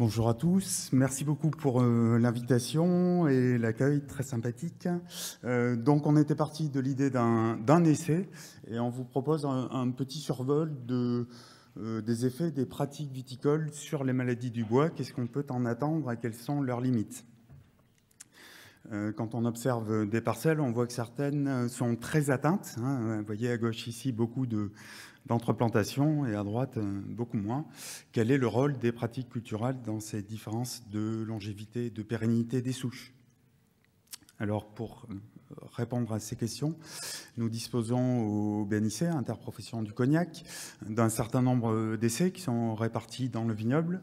Bonjour à tous, merci beaucoup pour euh, l'invitation et l'accueil très sympathique. Euh, donc on était parti de l'idée d'un essai et on vous propose un, petit survol euh, des effets des pratiques viticoles sur les maladies du bois, qu'est-ce qu'on peut en attendre et quelles sont leurs limites. Quand on observe des parcelles, on voit que certaines sont très atteintes. Hein. vous voyez à gauche ici beaucoup de, d'entreplantation et à droite euh, beaucoup moins. Quel est le rôle des pratiques culturales dans ces différences de longévité de pérennité des souches Alors pour euh, répondre à ces questions, nous disposons au BNIC, interprofession du cognac, d'un certain nombre euh, d'essais qui sont répartis dans le vignoble.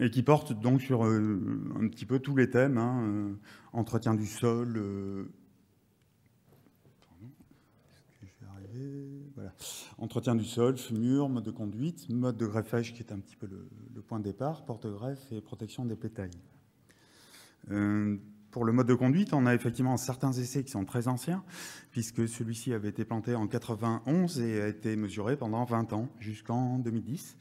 et qui portent donc sur un petit peu tous les thèmes, hein, entretien du sol, je vais arriver euh, entretien du sol, mur, mode de conduite, mode de greffage qui est un petit peu le, point de départ, porte-greffe et protection des pétailles. Euh, pour le mode de conduite, on a effectivement certains essais qui sont très anciens, puisque celui-ci avait été planté en 91 et a été mesuré pendant 20 ans, jusqu'en 2010,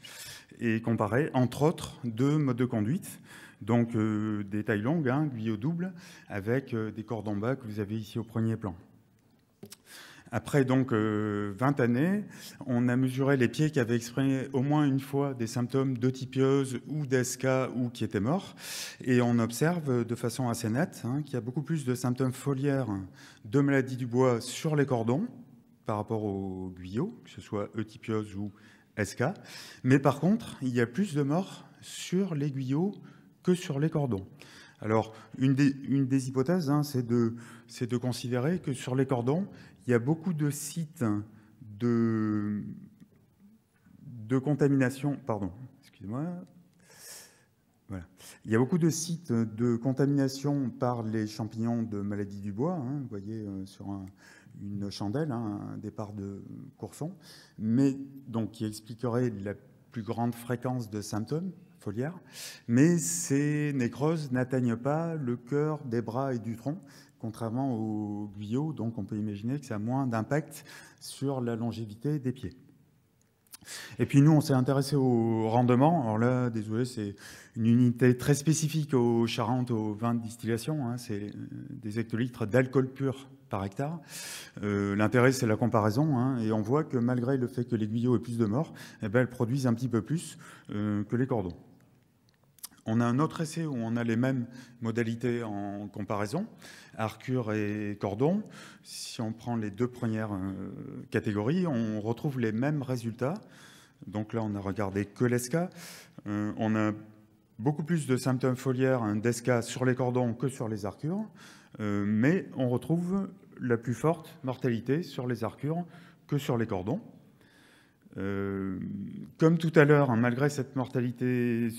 et comparé, entre autres, deux modes de conduite, donc euh, des tailles longues, hein, au double, avec des cordons bas que vous avez ici au premier plan. Après donc 20 euh, années, on a mesuré les pieds qui avaient exprimé au moins une fois des symptômes d'otypiose ou d'SK ou qui étaient morts. Et on observe euh, de façon assez nette hein, qu'il y a beaucoup plus de symptômes foliaires de maladie du bois sur les cordons par rapport aux guyots, que ce soit eutypiose ou SK. Mais par contre, il y a plus de morts sur les guyots que sur les cordons. Alors, une des, hypothèses, hein, c'est de, considérer que sur les cordons, il y a beaucoup de sites de, contamination. Pardon, excusez-moi. Il y a beaucoup de sites de contamination par les champignons de maladie du bois. Hein, vous voyez euh, sur une chandelle, hein, un départ de Courson, mais donc qui expliquerait la plus grande fréquence de symptômes foliaire, mais ces nécroses n'atteignent pas le cœur des bras et du tronc, contrairement aux guillots, donc on peut imaginer que ça a moins d'impact sur la longévité des pieds. Et puis nous, on s'est intéressé au rendement. Alors là, désolé, c'est une unité très spécifique aux Charentes, aux vins de distillation. Hein. C'est euh, des hectolitres d'alcool pur par hectare. Euh, l'intérêt, c'est la comparaison. Hein. Et on voit que malgré le fait que les guillots aient plus de morts, eh ben, elles produisent un petit peu plus euh, que les cordons. On a un autre essai où on a les mêmes modalités en comparaison, arcures et Cordon. Si on prend les deux premières euh, catégories, on retrouve les mêmes résultats. Donc là, on a regardé que l'ESCA. Euh, on a beaucoup plus de symptômes foliaires d'ESCA sur les cordons que sur les arcures, euh, mais on retrouve la plus forte mortalité sur les arcures que sur les cordons. comme tout à l'heure, hein, malgré cette mortalité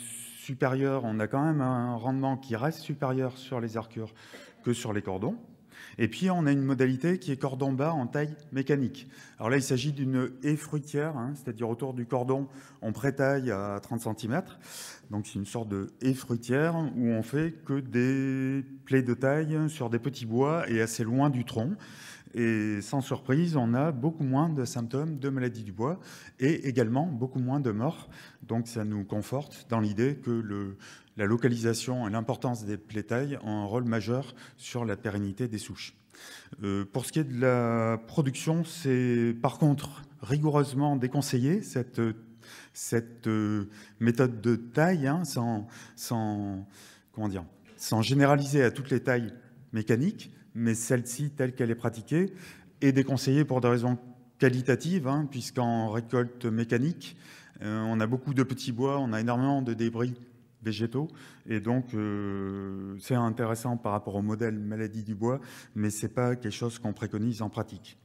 supérieur, on a quand même un rendement qui reste supérieur sur les arcures que sur les cordons. Et puis on a une modalité qui est cordon bas en taille mécanique. Alors là, il s'agit d'une haie fruitière, hein, c'est-à-dire autour du cordon, on prétaille à 30 cm. Donc c'est une sorte de haie fruitière où on fait que des plaies de taille sur des petits bois et assez loin du tronc. Et sans surprise, on a beaucoup moins de symptômes de maladie du bois et également beaucoup moins de morts. Donc ça nous conforte dans l'idée que le, la localisation et l'importance des plétailles ont un rôle majeur sur la pérennité des souches. Euh, pour ce qui est de la production, c'est par contre rigoureusement déconseillé cette, cette euh, méthode de taille, hein, sans, sans généraliser à toutes les tailles mécanique, mais celle-ci, telle qu'elle est pratiquée, est déconseillée pour des raisons qualitatives, hein, puisqu'en récolte mécanique, euh, on a beaucoup de petits bois, on a énormément de débris végétaux, et donc euh, c'est intéressant par rapport au modèle maladie du bois, mais ce n'est pas quelque chose qu'on préconise en pratique.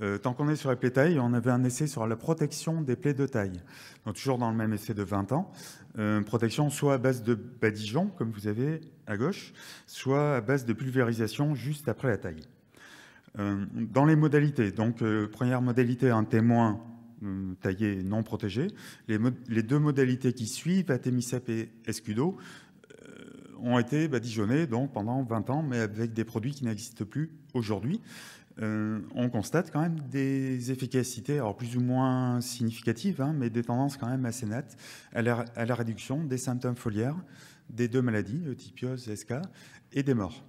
Euh, tant qu'on est sur la plaies taille, on avait un essai sur la protection des plaies de taille. Donc toujours dans le même essai de 20 ans. Euh, protection soit à base de badigeon, comme vous avez à gauche, soit à base de pulvérisation juste après la taille. Euh, dans les modalités, donc première modalité, un témoin taillé non protégé. Les, deux modalités qui suivent, Atemisap et Escudo, ont été badigeonnées donc, pendant 20 ans, mais avec des produits qui n'existent plus aujourd'hui. Euh, on constate quand même des efficacités, alors plus ou moins significatives, hein, mais des tendances quand même assez nettes à la, réduction des symptômes foliaires des deux maladies, et SK, et des morts.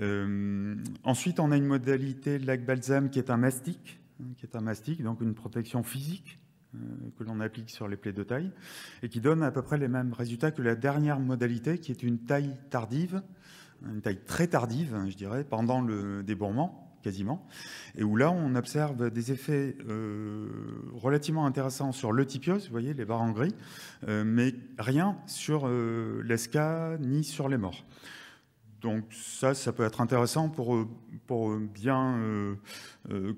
Euh, ensuite, on a une modalité lac balsam qui est un mastic, hein, qui est un mastic, donc une protection physique euh, que l'on applique sur les plaies de taille, et qui donne à peu près les mêmes résultats que la dernière modalité, qui est une taille tardive, une taille très tardive, hein, je dirais, pendant le débourrement, quasiment, et où là on observe des effets euh, relativement intéressants sur le l'eutypiose, vous voyez les barres en gris, euh, mais rien sur euh, l'ESCA ni sur les morts. Donc ça, ça peut être intéressant pour, pour bien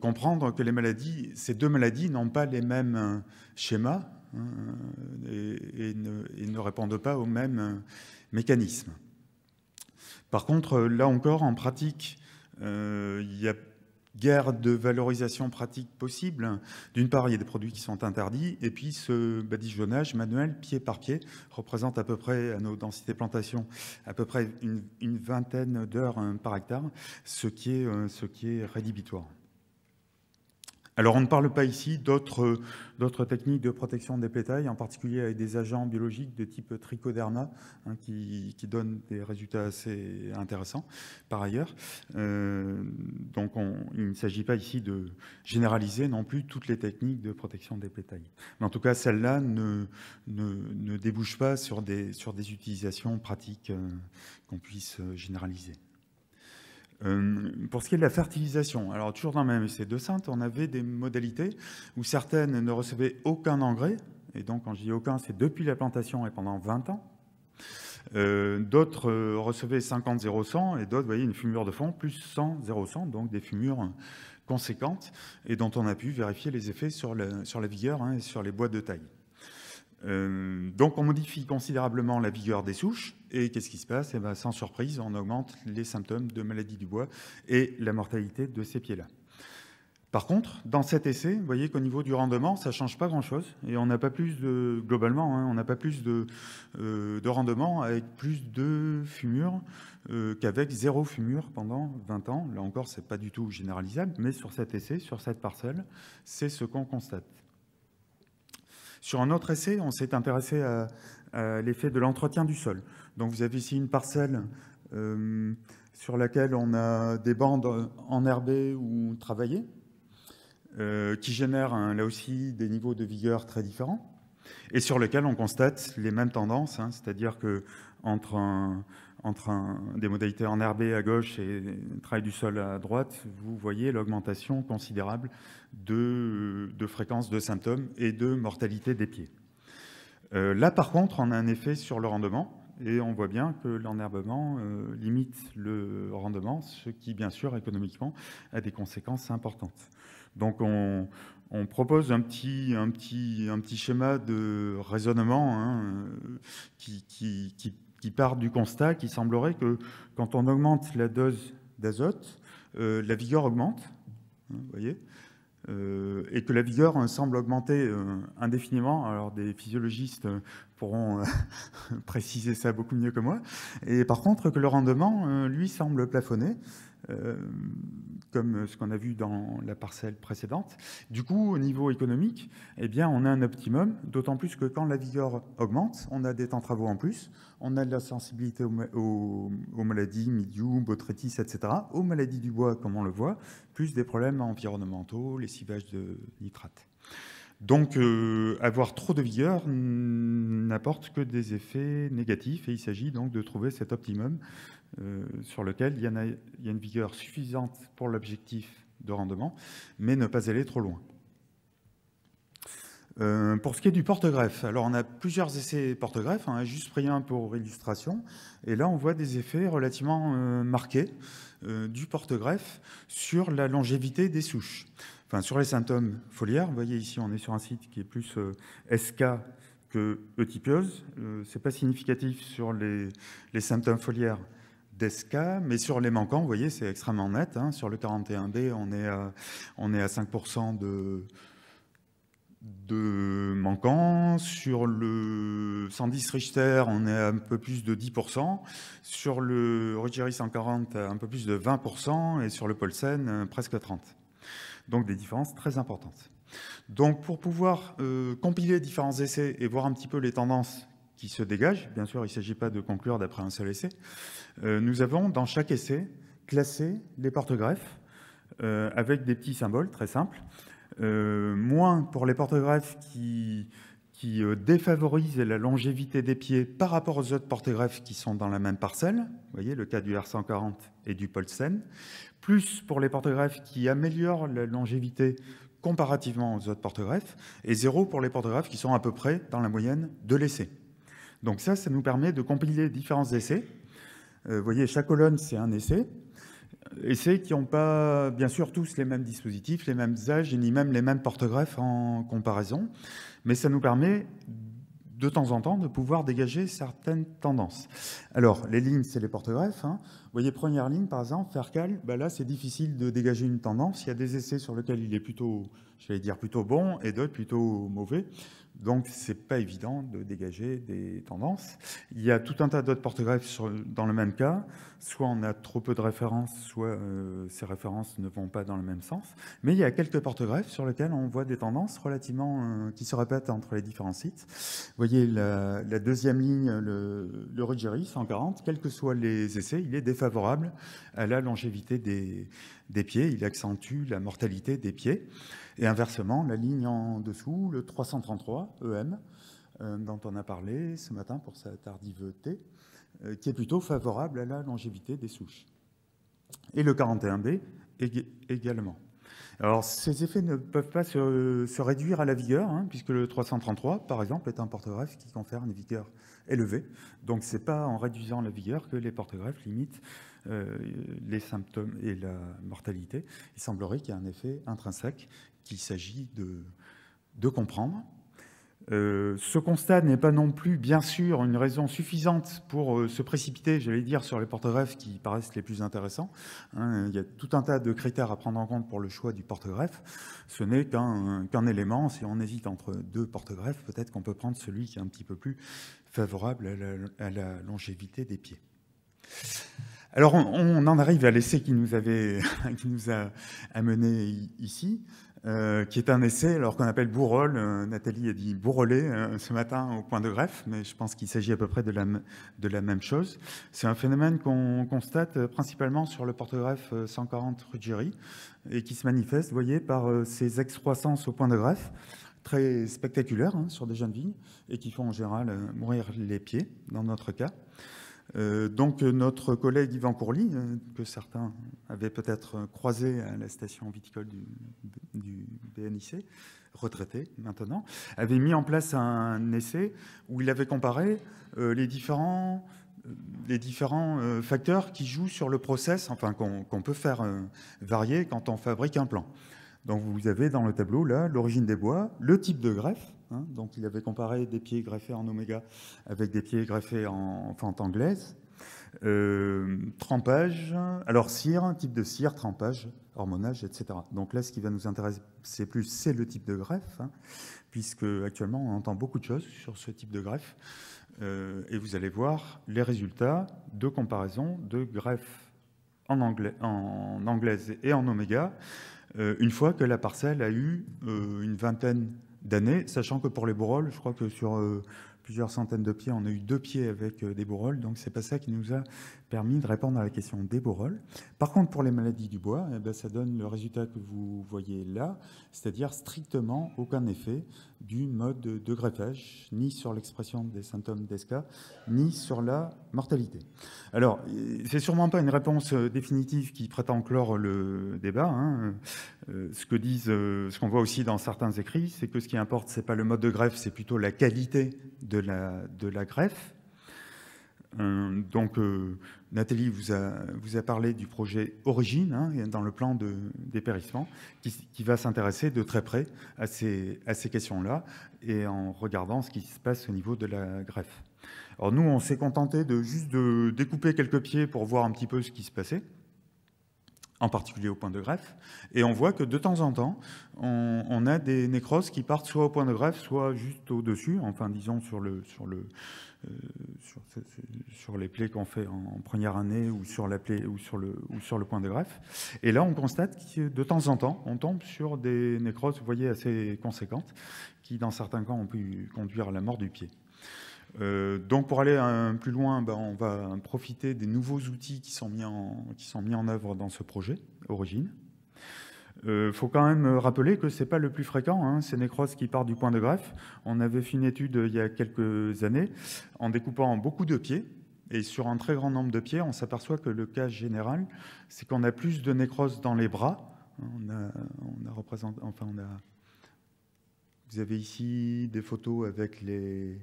comprendre que les maladies, ces deux maladies n'ont pas les mêmes schémas hein, et, ne, et, ne, répondent pas aux mêmes mécanismes. Par contre, là encore, en pratique, euh, il y a guère de valorisation pratique possible. D'une part, il y a des produits qui sont interdits, et puis ce badigeonnage manuel, pied par pied, représente à peu près, à nos densités plantation, à peu près une, vingtaine d'heures hein, par hectare, ce euh, ce qui est rédhibitoire. Alors on ne parle pas ici euh, d'autres techniques de protection des pétails, en particulier avec des agents biologiques de type trichoderma, hein, qui, donnent des résultats assez intéressants par ailleurs. Euh, donc il ne s'agit pas ici de généraliser non plus toutes les techniques de protection des pétails. Mais en tout cas, celle-là ne, ne, débouche pas sur des, sur des utilisations pratiques euh, qu'on puisse généraliser. Euh, pour ce qui est de la fertilisation, alors toujours dans le même ces de Sainte, on avait des modalités où certaines ne recevaient aucun engrais, et donc quand je dis aucun, c'est depuis la plantation et pendant 20 ans. Euh, d'autres euh, recevaient 50 0 100 et d'autres, voyez, une fumure de fond plus 100 0100 donc des fumures conséquentes et dont on a pu vérifier les effets sur, sur la vigueur hein, et sur les bois de taille. Euh, donc on modifie considérablement la vigueur des souches, et qu'est-ce qui se passe et eh bien, Sans surprise, on augmente les symptômes de maladie du bois et la mortalité de ces pieds-là. Par contre, dans cet essai, vous voyez qu'au niveau du rendement, ça ne change pas grand-chose. Et on n'a pas plus de, globalement, hein, on n'a pas plus euh, de, rendement avec plus de fumure euh, qu'avec zéro fumure pendant 20 ans. Là encore, ce n'est pas du tout généralisable, mais sur cet essai, sur cette parcelle, c'est ce qu'on constate. Sur un autre essai, on s'est intéressé à, l'effet de l'entretien du sol. Donc vous avez ici une parcelle euh, sur laquelle on a des bandes enherbées ou travaillées, euh, qui génèrent là aussi des niveaux de vigueur très différents, et sur lesquels on constate les mêmes tendances, hein, c'est-à-dire que entre un, entre des modalités enherbées à gauche et travail du sol à droite, vous voyez l'augmentation considérable de, fréquence de symptômes et de mortalité des pieds. Euh, là, par contre, on a un effet sur le rendement et on voit bien que l'enherbement euh, limite le rendement, ce qui, bien sûr, économiquement, a des conséquences importantes. Donc, on, propose un petit, schéma de raisonnement hein, qui qui part du constat qu'il semblerait que quand on augmente la dose d'azote, euh, la vigueur augmente, hein, voyez, euh, et que la vigueur euh, semble augmenter indéfiniment. Alors des physiologistes pourront euh, préciser ça beaucoup mieux que moi. Et par contre, que le rendement, euh, lui, semble plafonné. Euh, comme ce qu'on a vu dans la parcelle précédente. Du coup, au niveau économique, eh bien, on a un optimum, d'autant plus que quand la vigueur augmente, on a des temps travaux en plus, on a de la sensibilité aux, maladies, midiou, botrytis, etc., aux maladies du bois, comme on le voit, plus des problèmes environnementaux, les civages de nitrates. Donc euh, avoir trop de vigueur n'apporte que des effets négatifs et il s'agit donc de trouver cet optimum euh, sur lequel il y, a, une vigueur suffisante pour l'objectif de rendement, mais ne pas aller trop loin. Euh, pour ce qui est du porte-greffe, alors on a plusieurs essais porte-greffe, hein, juste pris un pour illustration, et là on voit des effets relativement marqués du porte-greffe sur la longévité des souches sur les symptômes foliaires, vous voyez ici, on est sur un site qui est plus euh, SK que e e eutypieuse. Ce n'est pas significatif sur les, symptômes foliaires d'SK, mais sur les manquants, vous voyez, c'est extrêmement net. Hein. Sur le 41B, on est à, on est à 5% de, manquants. Sur le 110 Richter, on est à un peu plus de 10%. Sur le Ruggieri 140, un peu plus de 20%. Et sur le Polsen, euh, presque 30% donc des différences très importantes. Donc pour pouvoir euh, compiler différents essais et voir un petit peu les tendances qui se dégagent, bien sûr il ne s'agit pas de conclure d'après un seul essai, euh, nous avons dans chaque essai classé les porte-greffes euh, avec des petits symboles très simples, moins pour les porte-greffes qui, qui défavorisent la longévité des pieds par rapport aux autres porte-greffes qui sont dans la même parcelle, vous voyez le cas du R140 et du Polsen, plus pour les porte-greffes qui améliorent la longévité comparativement aux autres porte-greffes, et zéro pour les porte-greffes qui sont à peu près dans la moyenne de l'essai. Donc ça, ça nous permet de compiler différents essais. Euh, vous voyez, chaque colonne, c'est un essai. Essais qui n'ont pas, bien sûr, tous les mêmes dispositifs, les mêmes âges, ni même les mêmes porte-greffes en comparaison. Mais ça nous permet de temps en temps de pouvoir dégager certaines tendances. Alors, les lignes, c'est les porte-greffes. Hein voyez, première ligne, par exemple, Fercal, ben là, c'est difficile de dégager une tendance. Il y a des essais sur lesquels il est plutôt, j'allais dire, plutôt bon et d'autres plutôt mauvais. Donc, c'est pas évident de dégager des tendances. Il y a tout un tas d'autres porte-greffes dans le même cas. Soit on a trop peu de références, soit euh, ces références ne vont pas dans le même sens. Mais il y a quelques porte sur lesquels on voit des tendances relativement euh, qui se répètent entre les différents sites. Vous voyez, la, deuxième ligne, le, le 140, quels que soient les essais, il est défavorable favorable à la longévité des, pieds. Il accentue la mortalité des pieds. Et inversement, la ligne en dessous, le 333 EM, euh, dont on a parlé ce matin pour sa tardiveté, euh, qui est plutôt favorable à la longévité des souches. Et le 41B également. Alors, ces effets ne peuvent pas se, réduire à la vigueur, hein, puisque le 333, par exemple, est un porte-greffe qui confère une vigueur élevée. Donc, ce n'est pas en réduisant la vigueur que les porte-greffes limitent euh, les symptômes et la mortalité. Il semblerait qu'il y ait un effet intrinsèque qu'il s'agit de comprendre euh, ce constat n'est pas non plus, bien sûr, une raison suffisante pour euh, se précipiter, j'allais dire, sur les porte-greffes qui paraissent les plus intéressants. Hein. il y a tout un tas de critères à prendre en compte pour le choix du porte-greffe. Ce n'est qu'un élément. Si on hésite entre deux porte-greffes, peut-être qu'on peut prendre celui qui est un petit peu plus favorable à la, longévité des pieds. Alors on, on, en arrive à l'essai qui nous qui nous a amené ici. Euh, qui est un essai alors qu'on appelle Bourrol. Euh, Nathalie a dit Bourrolé euh, ce matin au point de greffe, mais je pense qu'il s'agit à peu près de la, même chose. C'est un phénomène qu'on constate principalement sur le porte-greffe 140 rue et qui se manifeste, vous voyez, par ces excroissances au point de greffe très spectaculaires hein, sur des jeunes vignes et qui font en général mourir les pieds dans notre cas. Euh, donc notre collègue Yvan Courly, euh, que certains avaient peut-être croisé à la station viticole du, BNIC, retraité maintenant, avait mis en place un essai où il avait comparé euh, les différents, facteurs qui jouent sur le process, enfin qu'on peut faire varier quand on fabrique un plan. Donc vous avez dans le tableau là l'origine des bois, le type de greffe, Hein. donc il avait comparé des pieds greffés en oméga avec des pieds greffés en fente anglaise. Euh, trempage, alors cire, type de cire, trempage, hormonage, etc. Donc là, ce qui va nous intéresser plus, c'est le type de greffe, hein, puisque actuellement, on entend beaucoup de choses sur ce type de greffe. Euh, et vous allez voir les résultats de comparaison de greffes en, anglais, en anglaise et en oméga, euh, une fois que la parcelle a eu une vingtaine d'années, sachant que pour les bourrelles, je crois que sur euh, plusieurs centaines de pieds, on a eu deux pieds avec euh, des bourrelles, donc c'est pas ça qui nous a permis de répondre à la question d'Eborol. Par contre, pour les maladies du bois, eh ben, ça donne le résultat que vous voyez là, c'est-à-dire strictement aucun effet du mode de greffage, ni sur l'expression des symptômes d'ESCA, ni sur la mortalité. Alors, c'est sûrement pas une réponse euh, définitive qui prétend clore le débat. Hein. Euh, ce que disent, euh, ce qu'on voit aussi dans certains écrits, c'est que ce qui importe, c'est pas le mode de greffe, c'est plutôt la qualité de la, de la greffe. Euh, donc, euh, Nathalie vous a, vous a, parlé du projet Origine, hein, dans le plan de dépérissement, qui, va s'intéresser de très près à ces, à ces questions-là, et en regardant ce qui se passe au niveau de la greffe. Alors nous, on s'est contenté de juste de découper quelques pieds pour voir un petit peu ce qui se passait, en particulier au point de greffe, et on voit que de temps en temps, on, on a des nécroses qui partent soit au point de greffe, soit juste au-dessus, enfin disons sur le, sur le, euh, sur, les plaies qu'on fait en, première année ou sur, la plaie, ou, sur le, ou sur le point de greffe. Et là, on constate que de temps en temps, on tombe sur des nécroses, vous voyez, assez conséquentes, qui, dans certains cas, ont pu conduire à la mort du pied. Euh, donc pour aller un, plus loin, ben, on va profiter des nouveaux outils qui sont mis en, qui sont mis en œuvre dans ce projet, Origine. Il euh, faut quand même euh, rappeler que ce n'est pas le plus fréquent, hein, ces nécroses qui partent du point de greffe. On avait fait une étude euh, il y a quelques années en découpant beaucoup de pieds. Et sur un très grand nombre de pieds, on s'aperçoit que le cas général, c'est qu'on a plus de nécroses dans les bras. vous avez ici des photos avec les,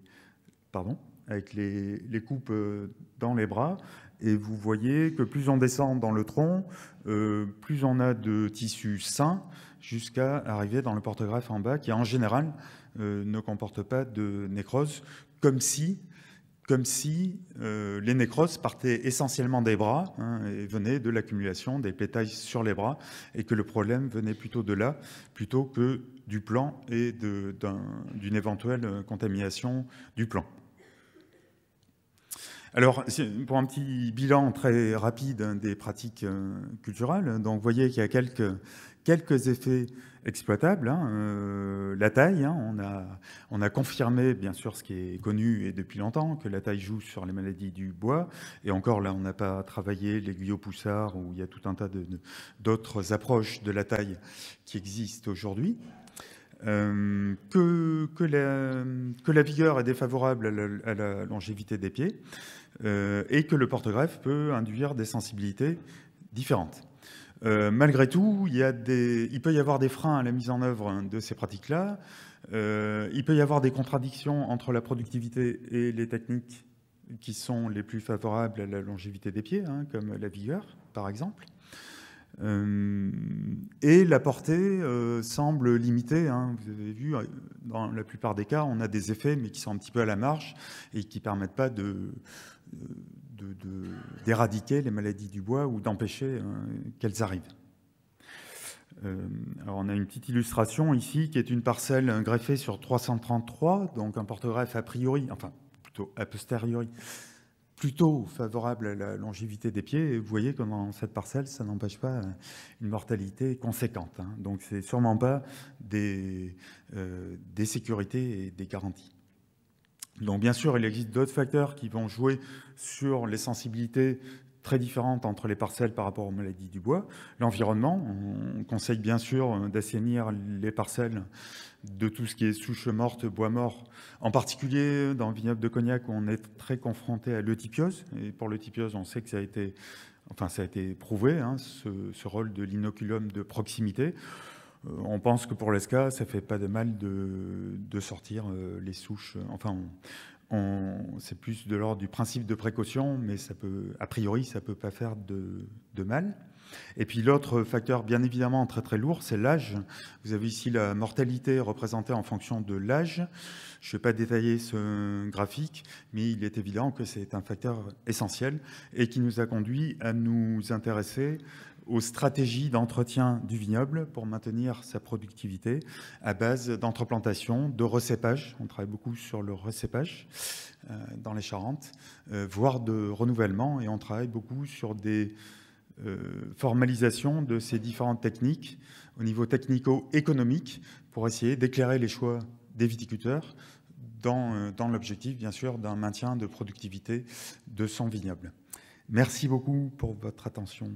pardon, avec les, coupes euh, dans les bras. Et vous voyez que plus on descend dans le tronc, euh, plus on a de tissus sains jusqu'à arriver dans le porte-greffe en bas, qui en général euh, ne comporte pas de nécrose, comme si, les nécroses partaient essentiellement des bras hein, et venaient de l'accumulation des pétailles sur les bras, et que le problème venait plutôt de là, plutôt que du plan et d'une éventuelle contamination du plan. Alors, pour un petit bilan très rapide hein, des pratiques euh, culturelles, donc vous voyez qu'il y a quelques, quelques effets exploitables. Hein, euh, la taille, hein. on, a, on a confirmé bien sûr ce qui est connu et depuis longtemps, que la taille joue sur les maladies du bois. Et encore là, on n'a pas travaillé l'aiguille au poussard, où il y a tout un tas d'autres de, approches de la taille qui existent aujourd'hui. Euh, que, que, la, vigueur est défavorable à à la longévité des pieds. Euh, et que le porte-greffe peut induire des sensibilités différentes. Euh, malgré tout, il, des, il, peut y avoir des freins à la mise en œuvre de ces pratiques-là. Euh, il peut y avoir des contradictions entre la productivité et les techniques qui sont les plus favorables à la longévité des pieds, hein, comme la vigueur, par exemple. et la portée semble limitée. Hein. Vous avez vu, dans la plupart des cas, on a des effets, mais qui sont un petit peu à la marge et qui ne permettent pas de, d'éradiquer les maladies du bois ou d'empêcher euh, qu'elles arrivent. Euh, alors on a une petite illustration ici qui est une parcelle euh, greffée sur 333, donc un porte-greffe a priori, enfin plutôt a posteriori, plutôt favorable à la longévité des pieds. vous voyez que dans cette parcelle, ça n'empêche pas une mortalité conséquente. Donc, hein. Donc c'est sûrement pas des, des sécurités et des garanties. Donc bien sûr, il existe d'autres facteurs qui vont jouer sur les sensibilités très différentes entre les parcelles par rapport aux maladies du bois. L'environnement, on conseille bien sûr d'assainir les parcelles de tout ce qui est souche morte, bois mort, en particulier dans le vignoble de Cognac où on est très confronté à l'eutypiose. Et pour l'eutypiose, on sait que ça a été, enfin, ça a été prouvé, hein, ce, ce, rôle de l'inoculum de proximité. Euh, on pense que pour l'ESCA, ça fait pas de mal de, sortir euh, les souches. Enfin, on, c'est plus de l'ordre du principe de précaution, mais ça peut, a priori, ça peut pas faire de, de mal. Et puis l'autre facteur, bien évidemment, très très lourd, c'est l'âge. Vous avez ici la mortalité représentée en fonction de l'âge. Je ne vais pas détailler ce graphique, mais il est évident que c'est un facteur essentiel et qui nous a conduit à nous intéresser aux stratégies d'entretien du vignoble pour maintenir sa productivité à base d'entreplantation, de recépage. On travaille beaucoup sur le recépage euh, dans les Charentes, euh, voire de renouvellement. Et on travaille beaucoup sur des euh, formalisations de ces différentes techniques au niveau technico-économique pour essayer d'éclairer les choix des viticulteurs dans, dans l'objectif, bien sûr, d'un maintien de productivité de son vignoble. Merci beaucoup pour votre attention.